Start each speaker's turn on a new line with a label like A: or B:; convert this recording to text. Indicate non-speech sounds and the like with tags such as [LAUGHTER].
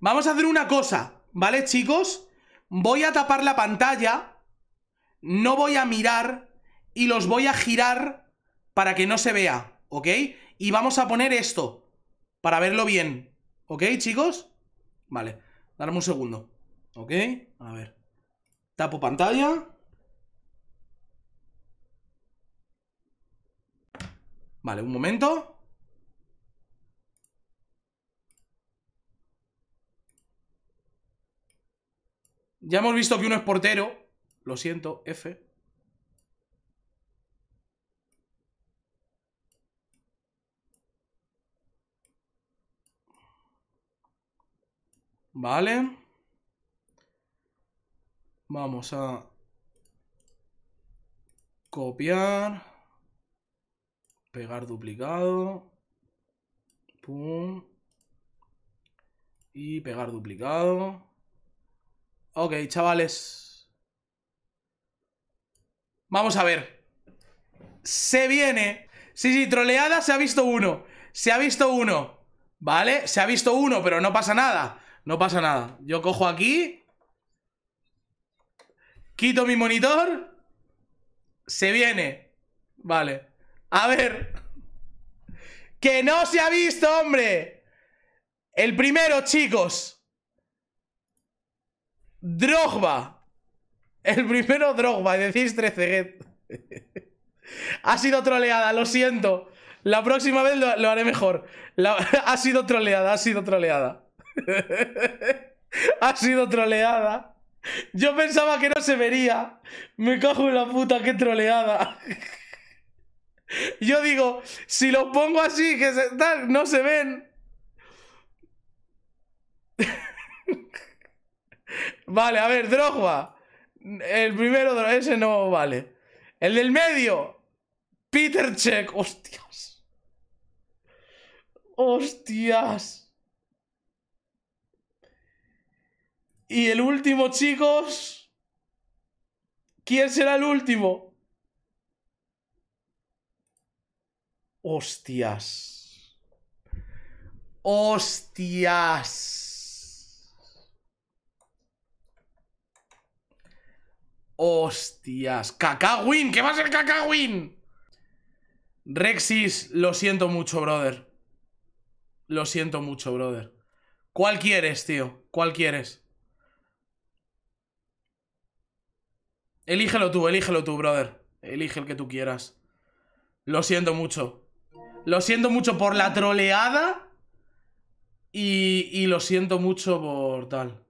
A: Vamos a hacer una cosa, ¿vale, chicos? Voy a tapar la pantalla, no voy a mirar y los voy a girar para que no se vea, ¿ok? Y vamos a poner esto para verlo bien, ¿ok, chicos? Vale, darme un segundo, ¿ok? A ver, tapo pantalla... Vale, un momento. Ya hemos visto que uno es portero. Lo siento, F. Vale. Vamos a copiar. Pegar duplicado. Pum. Y pegar duplicado. Ok, chavales. Vamos a ver. Se viene. Sí, sí, troleada se ha visto uno. Se ha visto uno. ¿Vale? Se ha visto uno, pero no pasa nada. No pasa nada. Yo cojo aquí. Quito mi monitor. Se viene. Vale. A ver. ¡Que no se ha visto, hombre! El primero, chicos. Drogba. El primero Drogba. Y decís 13 [LAUGHS] ha sido troleada, lo siento. La próxima vez lo, haré mejor. [LAUGHS] ha sido troleada, ha sido troleada. [LAUGHS] ha sido troleada. Yo pensaba que no se vería. Me cago en la puta, Que troleada. Yo digo, si lo pongo así, que no se ven. Vale, a ver, Drogba. El primero, ese no vale. El del medio. Peter Check. Hostias. Hostias. Y el último, chicos. ¿Quién será el último? Hostias. Hostias. Hostias. Cacawin. que va a ser Cacawin? Rexis, lo siento mucho, brother. Lo siento mucho, brother. ¿Cuál quieres, tío? ¿Cuál quieres? Elígelo tú, elígelo tú, brother. Elige el que tú quieras. Lo siento mucho. Lo siento mucho por la troleada. Y, y lo siento mucho por tal.